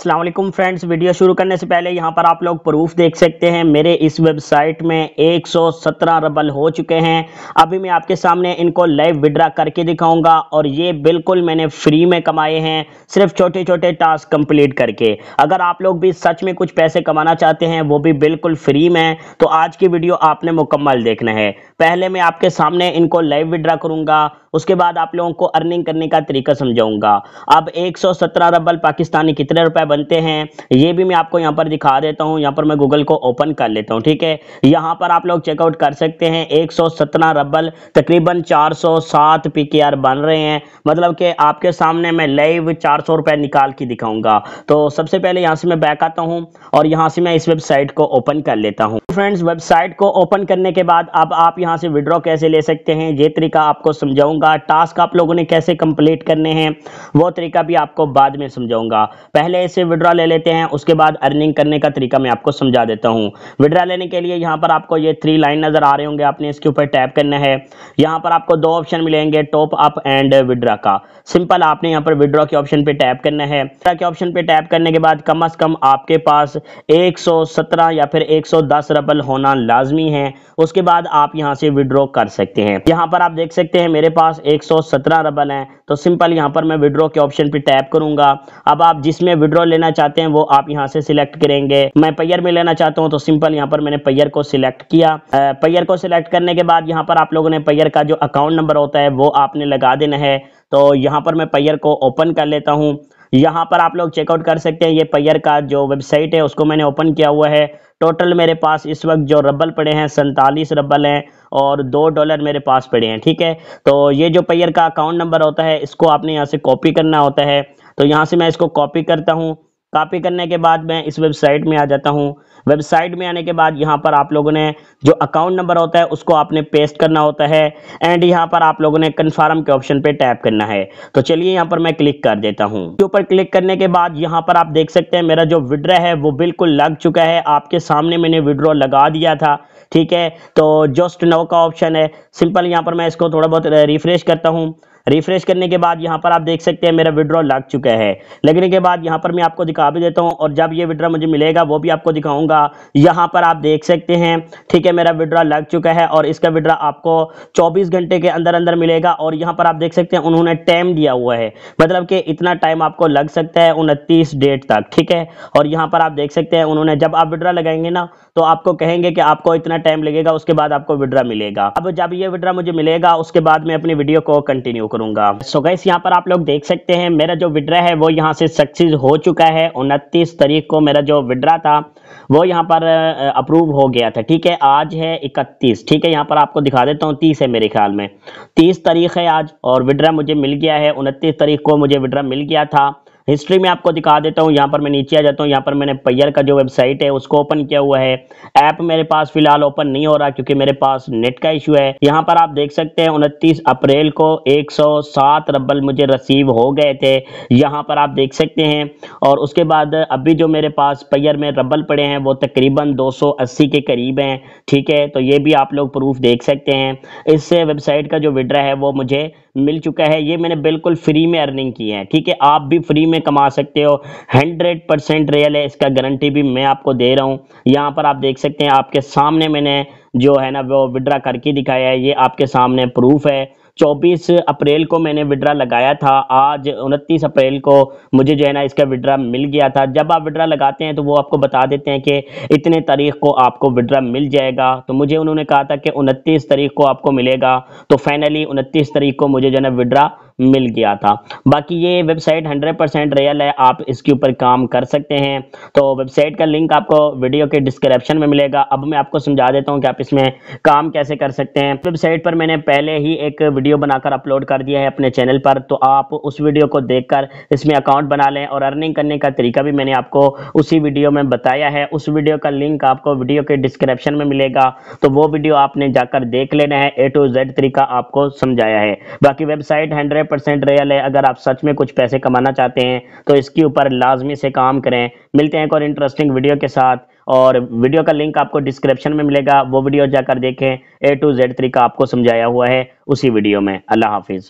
Aslam friends video शुरू करने से पहले यहाँ पर आप लोग प्रूफ देख सकते हैं मेरे इस वेबसाइट में 117 रबल हो चुके हैं अभी मैं आपके सामने इनको लाइव विड्रा करके दिखाऊंगा और ये बिल्कुल मैंने फ्री में कमाए हैं सिर्फ छोटे छोटे टास्क कंप्लीट करके अगर आप लोग भी सच में कुछ पैसे कमाना चाहते हैं वो भी बिल्कुल फ्री में तो आज की वीडियो आपने मुकम्मल देखना है पहले मैं आपके सामने इनको लाइव विड्रा करूँगा उसके बाद आप लोगों को अर्निंग करने का तरीका समझाऊँगा अब एक रबल पाकिस्तानी कितने रुपये बनते हैं ये भी मैं आपको यहाँ पर दिखा देता हूँ यहाँ पर मैं गूगल को ओपन कर लेता हूँ ठीक है यहाँ पर आप लोग चेकआउट कर सकते हैं एक रबल तकरीबन चार सौ बन रहे हैं मतलब कि आपके सामने मैं लाइव चार सौ रुपये निकाल के दिखाऊंगा तो सबसे पहले यहाँ से मैं बैक आता हूँ और यहाँ से मैं इस वेबसाइट को ओपन कर लेता हूँ फ्रेंड्स वेबसाइट को ओपन करने के बाद अब आप यहां से विड्रॉ कैसे ले सकते हैं ये तरीका आपको समझाऊंगा टास्क आप लोगों ने कैसे कंप्लीट करने हैं वो तरीका भी आपको बाद में समझाऊंगा पहले इस से विड्रॉ ले लेते हैं उसके बाद अर्निंग करने का तरीका मैं आपको समझा देता हूँ विड्रॉ लेने के लिए यहाँ पर आपको ये थ्री लाइन नज़र आ रहे होंगे आपने इसके ऊपर टैप करना है यहाँ पर आपको दो ऑप्शन मिलेंगे टॉप अप एंड विड्रॉ का सिंपल आपने यहाँ पर विड्रॉ के ऑप्शन पे टैप करना है विड्रा के ऑप्शन पे टैप करने के बाद कम अज़ कम आपके पास एक या फिर एक रबल होना लाजमी है उसके बाद आप यहाँ से विड्रॉ कर सकते हैं यहाँ पर आप देख सकते हैं मेरे पास 117 रबल है तो सिंपल यहाँ पर मैं विड्रॉ के ऑप्शन पे टैप करूंगा अब आप जिसमें विड्रॉ लेना चाहते हैं वो आप यहाँ से सिलेक्ट करेंगे मैं पैयर में लेना चाहता हूँ तो सिंपल यहाँ पर मैंने पैयर को सिलेक्ट किया पैयर को सिलेक्ट करने के बाद यहाँ पर आप लोगों ने पैयर का जो अकाउंट नंबर होता है वो आपने लगा देना है तो यहाँ पर मैं पैयर को ओपन कर लेता हूँ यहाँ पर आप लोग चेकआउट कर सकते हैं ये पैयर का जो वेबसाइट है उसको मैंने ओपन किया हुआ है टोटल मेरे पास इस वक्त जो रबल पड़े हैं सैंतालीस रबल हैं और दो डॉलर मेरे पास पड़े हैं ठीक है तो ये जो पैयर का अकाउंट नंबर होता है इसको आपने यहाँ से कॉपी करना होता है तो यहाँ से मैं इसको कॉपी करता हूँ कॉपी करने के बाद मैं इस वेबसाइट में आ जाता हूँ वेबसाइट में आने के बाद यहाँ पर आप लोगों ने जो अकाउंट नंबर होता है उसको आपने पेस्ट करना होता है एंड यहाँ पर आप लोगों ने कन्फर्म के ऑप्शन पे टैप करना है तो चलिए यहाँ पर मैं क्लिक कर देता हूँ के ऊपर क्लिक करने के बाद यहाँ पर आप देख सकते हैं मेरा जो विड्रो है वो बिल्कुल लग चुका है आपके सामने मैंने विड्रो लगा दिया था ठीक है तो जस्ट नो का ऑप्शन है सिंपल यहाँ पर मैं इसको थोड़ा बहुत रिफ्रेश करता हूँ रिफ्रेश करने के बाद यहाँ पर आप देख सकते हैं मेरा विड्रॉ लग चुका है लगने के बाद यहाँ पर मैं आपको दिखा भी देता हूँ और जब ये विड्रॉ मुझे मिलेगा वो भी आपको दिखाऊंगा यहाँ पर आप देख सकते हैं ठीक है मेरा विड्रॉ लग चुका है और इसका विड्रॉ आपको चौबीस घंटे के अंदर अंदर मिलेगा और यहाँ पर आप देख सकते हैं उन्होंने टाइम दिया हुआ है मतलब कि इतना टाइम आपको लग सकता है उनतीस डेट तक ठीक है और यहाँ पर आप देख सकते हैं उन्होंने जब आप विड्रा लगाएंगे ना तो आपको कहेंगे कि आपको इतना टाइम लगेगा उसके बाद आपको विड्रा मिलेगा अब जब ये विड्रा मुझे मिलेगा उसके बाद मैं अपनी वीडियो को कंटिन्यू करूँ करूंगा सो so गैस यहाँ पर आप लोग देख सकते हैं मेरा जो विड्रा है वो यहाँ से सक्सेस हो चुका है उनतीस तारीख को मेरा जो विड्रा था वो यहाँ पर अप्रूव हो गया था ठीक है आज है इकतीस ठीक है यहाँ पर आपको दिखा देता हूँ तीस है मेरे ख्याल में तीस तारीख है आज और विड्रा मुझे मिल गया है उनतीस तारीख को मुझे विड्रा मिल गया था हिस्ट्री में आपको दिखा देता हूँ यहाँ पर मैं नीचे आ जाता हूँ यहाँ पर मैंने पैयर का जो वेबसाइट है उसको ओपन किया हुआ है ऐप मेरे पास फिलहाल ओपन नहीं हो रहा क्योंकि मेरे पास नेट का इशू है यहाँ पर आप देख सकते हैं उनतीस अप्रैल को 107 रबल मुझे रसीव हो गए थे यहाँ पर आप देख सकते हैं और उसके बाद अभी जो मेरे पास पैयर में रबल पड़े हैं वो तकरीबन दो के करीब हैं ठीक है तो ये भी आप लोग प्रूफ देख सकते हैं इससे वेबसाइट का जो विड्रा है वो मुझे मिल चुका है ये मैंने बिल्कुल फ्री में अर्निंग की है ठीक है आप भी फ्री में कमा सकते हो हंड्रेड परसेंट रियल है इसका गारंटी भी मैं आपको दे रहा हूँ यहाँ पर आप देख सकते हैं आपके सामने मैंने जो है ना वो विड्रा करके दिखाया है ये आपके सामने प्रूफ है 24 अप्रैल को मैंने विड्रा लगाया था आज 29 अप्रैल को मुझे जो है ना इसका विड्रा मिल गया था जब आप विड्रा लगाते हैं तो वो आपको बता देते हैं कि इतने तारीख को आपको विड्रा मिल जाएगा तो मुझे उन्होंने कहा था कि 29 तारीख को आपको मिलेगा तो फाइनली 29 तारीख को मुझे जो है ना विड्रा मिल गया था बाकी ये वेबसाइट 100 परसेंट रियल है आप इसके ऊपर काम कर सकते हैं तो वेबसाइट का लिंक आपको वीडियो के डिस्क्रिप्शन में मिलेगा अब मैं आपको समझा देता हूँ कि आप इसमें काम कैसे कर सकते हैं वेबसाइट पर मैंने पहले ही एक वीडियो बनाकर अपलोड कर दिया है अपने चैनल पर तो आप उस वीडियो को देख इसमें अकाउंट बना लें और अर्निंग करने का तरीका भी मैंने आपको उसी वीडियो में बताया है उस वीडियो का लिंक आपको वीडियो के डिस्क्रिप्शन में मिलेगा तो वो वीडियो आपने जाकर देख लेना है ए टू जेड तरीका आपको समझाया है बाकी वेबसाइट हंड्रेड परसेंट रियल है अगर आप सच में कुछ पैसे कमाना चाहते हैं तो इसके ऊपर लाजमी से काम करें मिलते हैं एक और इंटरेस्टिंग वीडियो के साथ और वीडियो का लिंक आपको डिस्क्रिप्शन में मिलेगा वो वीडियो जाकर देखें ए टू जेड थ्री का आपको समझाया हुआ है उसी वीडियो में अल्लाह हाफिज़